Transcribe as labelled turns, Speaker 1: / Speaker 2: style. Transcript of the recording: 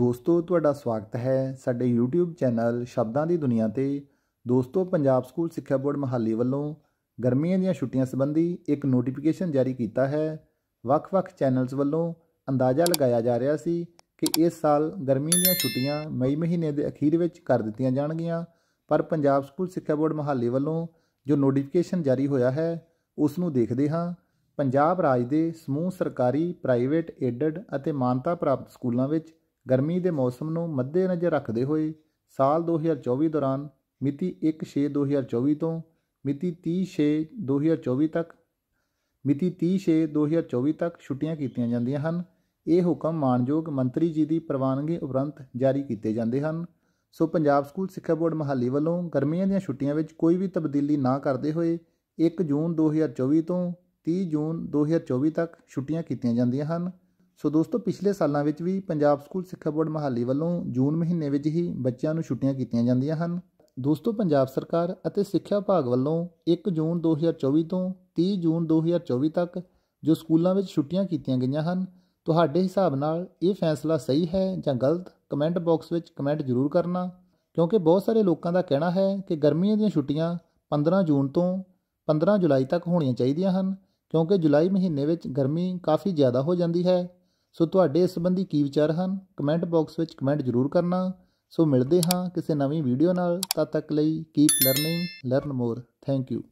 Speaker 1: ਦੋਸਤੋ ਤੁਹਾਡਾ ਸਵਾਗਤ ਹੈ ਸਾਡੇ YouTube ਚੈਨਲ ਸ਼ਬਦਾਂ ਦੀ ਦੁਨੀਆ ਤੇ ਦੋਸਤੋ ਪੰਜਾਬ ਸਕੂਲ ਸਿੱਖਿਆ ਬੋਰਡ ਮਹਾਲੀ ਵੱਲੋਂ ਗਰਮੀਆਂ ਦੀਆਂ ਛੁੱਟੀਆਂ ਸੰਬੰਧੀ ਇੱਕ ਨੋਟੀਫਿਕੇਸ਼ਨ ਜਾਰੀ ਕੀਤਾ ਹੈ ਵੱਖ-ਵੱਖ ਚੈਨਲਸ ਵੱਲੋਂ ਅੰਦਾਜ਼ਾ ਲਗਾਇਆ ਜਾ ਰਿਹਾ ਸੀ ਕਿ ਇਸ ਸਾਲ ਗਰਮੀਆਂ ਦੀਆਂ ਛੁੱਟੀਆਂ ਮਈ ਮਹੀਨੇ ਦੇ ਅਖੀਰ ਵਿੱਚ ਕਰ ਦਿੱਤੀਆਂ ਜਾਣਗੀਆਂ ਪਰ ਪੰਜਾਬ ਸਕੂਲ ਸਿੱਖਿਆ ਬੋਰਡ ਮਹਾਲੀ ਵੱਲੋਂ ਜੋ ਨੋਟੀਫਿਕੇਸ਼ਨ ਜਾਰੀ ਹੋਇਆ ਹੈ ਉਸ ਨੂੰ ਦੇਖਦੇ ਹਾਂ ਪੰਜਾਬ ਰਾਜ ਦੇ ਸਮੂਹ ਸਰਕਾਰੀ ਪ੍ਰਾਈਵੇਟ ਏਡਡ ਅਤੇ ਮਾਨਤਾ ਪ੍ਰਾਪਤ ਸਕੂਲਾਂ ਵਿੱਚ ਗਰਮੀ ਦੇ ਮੌਸਮ ਨੂੰ ਮੱਦੇਨਜ਼ਰ ਰੱਖਦੇ ਹੋਏ ਸਾਲ 2024 ਦੌਰਾਨ ਮਿਤੀ 1/6/2024 ਤੋਂ ਮਿਤੀ 30/6/2024 ਤੱਕ ਮਿਤੀ 30/6/2024 ਤੱਕ ਛੁੱਟੀਆਂ ਕੀਤੀਆਂ ਜਾਂਦੀਆਂ ਹਨ ਇਹ ਹੁਕਮ ਮਾਨਯੋਗ ਮੰਤਰੀ ਜੀ ਦੀ ਪ੍ਰਵਾਨਗੀ ਉਪਰੰਤ ਜਾਰੀ ਕੀਤੇ ਜਾਂਦੇ ਹਨ ਸੋ ਪੰਜਾਬ ਸਕੂਲ ਸਿੱਖਿਆ ਬੋਰਡ ਮਹਾਲੀ ਵੱਲੋਂ ਗਰਮੀਆਂ ਦੀਆਂ ਛੁੱਟੀਆਂ ਵਿੱਚ ਕੋਈ ਵੀ ਤਬਦੀਲੀ ਨਾ ਕਰਦੇ ਹੋਏ 1 ਜੂਨ 2024 ਤੋਂ 30 ਜੂਨ 2024 ਤੱਕ ਛੁੱਟੀਆਂ ਕੀਤੀਆਂ ਜਾਂਦੀਆਂ ਹਨ ਸੋ ਦੋਸਤੋ ਪਿਛਲੇ ਸਾਲਾਂ ਵਿੱਚ ਵੀ ਪੰਜਾਬ ਸਕੂਲ ਸਿੱਖਿਆ ਬੋਰਡ ਮਹਾਲੀ ਵੱਲੋਂ ਜੂਨ ਮਹੀਨੇ ਵਿੱਚ ਹੀ ਬੱਚਿਆਂ ਨੂੰ ਛੁੱਟੀਆਂ ਕੀਤੀਆਂ ਜਾਂਦੀਆਂ ਹਨ ਦੋਸਤੋ ਪੰਜਾਬ ਸਰਕਾਰ ਅਤੇ ਸਿੱਖਿਆ ਵਿਭਾਗ ਵੱਲੋਂ 1 ਜੂਨ 2024 ਤੋਂ 30 ਜੂਨ 2024 ਤੱਕ ਜੋ ਸਕੂਲਾਂ ਵਿੱਚ ਛੁੱਟੀਆਂ ਕੀਤੀਆਂ ਗਈਆਂ ਹਨ ਤੁਹਾਡੇ ਹਿਸਾਬ ਨਾਲ ਇਹ ਫੈਸਲਾ ਸਹੀ ਹੈ ਜਾਂ ਗਲਤ ਕਮੈਂਟ ਬਾਕਸ ਵਿੱਚ ਕਮੈਂਟ ਜ਼ਰੂਰ ਕਰਨਾ ਕਿਉਂਕਿ ਬਹੁਤ ਸਾਰੇ ਲੋਕਾਂ ਦਾ ਕਹਿਣਾ ਹੈ ਕਿ ਗਰਮੀਆਂ ਦੀਆਂ ਛੁੱਟੀਆਂ 15 ਜੂਨ ਤੋਂ 15 ਜੁਲਾਈ ਤੱਕ ਹੋਣੀਆਂ ਚਾਹੀਦੀਆਂ ਹਨ ਕਿਉਂਕਿ ਜੁਲਾਈ ਮਹੀਨੇ ਵਿੱਚ ਗਰਮੀ ਕਾਫੀ ਜ਼ਿਆਦਾ ਹੋ ਜਾਂਦੀ ਹੈ ਸੋ ਤੁਹਾਡੇ ਇਸ ਸੰਬੰਧੀ ਕੀ ਵਿਚਾਰ ਹਨ ਕਮੈਂਟ ਬਾਕਸ ਵਿੱਚ ਕਮੈਂਟ ਜ਼ਰੂਰ ਕਰਨਾ ਸੋ ਮਿਲਦੇ ਹਾਂ ਕਿਸੇ ਨਵੀਂ ਵੀਡੀਓ ਨਾਲ ਤਦ ਤੱਕ ਲਈ keep learning learn more thank you